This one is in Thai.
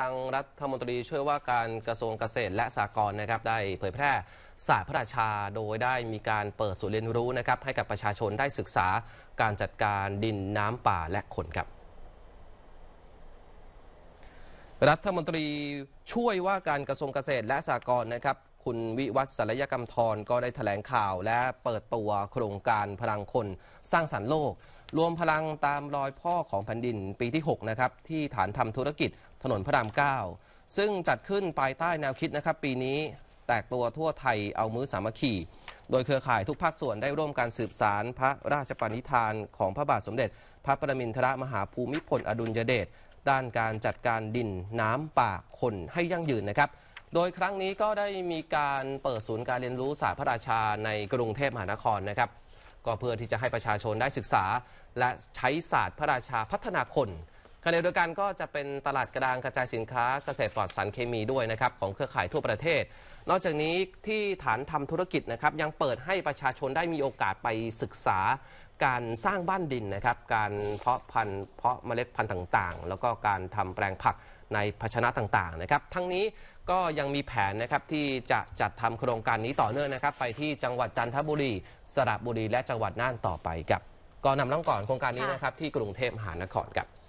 ทางรัฐมนตรีช่วยว่าการกระทรวงเกษตรและสหกรณ์นะครับได้เผยแพร่ศาสตร์พระราชาโดยได้มีการเปิดศูนย์เรียนรู้นะครับให้กับประชาชนได้ศึกษาการจัดการดินน้ำป่าและคนครับ รัฐมนตรีช่วยว่าการกระทรวงเกษตรและสหกรณ์นะครับ คุณวิวัฒน์ศัลยกรรมทรก็ได้ถแถลงข่าว และเปิดตัวโครงการพลังคนสร้างสรรค์โลกรวมพลังตามรอยพ่อของแผ่นดินปีที่6นะครับที่ฐานทำธุรกิจถนนพระราม 9 ซึ่งจัดขึ้นภายใต้แนวคิดนะครับ ปีนี้แตกตัวทั่วไทยเอามือสามัคคีโดยเครือข่ายทุกภาคส่วนได้ร่วมการสืบสารพระราชปณิธานของพระบาทสมเด็จ พระประมินทรมหาภูมิพลอดุลยเดชด้านการจัดการดินน้ำป่าคนให้ยั่งยืนนะครับ โดยครั้งนี้ก็ได้มีการเปิดศูนย์การเรียนรู้ศาสตร์พระราชาในกรุงเทพมหานครนะครับก็เพื่อที่จะให้ประชาชนได้ศึกษาและใช้ศาสตร์พระราชาพัฒนาคนขณะเดียวกันก็จะเป็นตลาดกระดางกระจายสินค้า เกษตรปลอดสารเคมีด้วยนะครับ ของเครือข่ายทั่วประเทศ นอกจากนี้ที่ฐานทำธุรกิจ นะครับ ยังเปิดให้ประชาชนได้มีโอกาสไปศึกษาการสร้างบ้านดินนะครับ การเพาะพันธุ์เพาะเมล็ดพันธุ์ต่าง ๆ แล้วก็การทำแปลงผักในภาชนะต่างๆนะครับ ทั้งนี้ก็ยังมีแผนนะครับที่จะจัดทำโครงการนี้ต่อเนื่องนะครับไปที่จังหวัดจันทบุรีสระบุรีและจังหวัดน่านต่อไปครับก็นำน้องก่อน โครงการนี้นะครับที่กรุงเทพมหานครครับ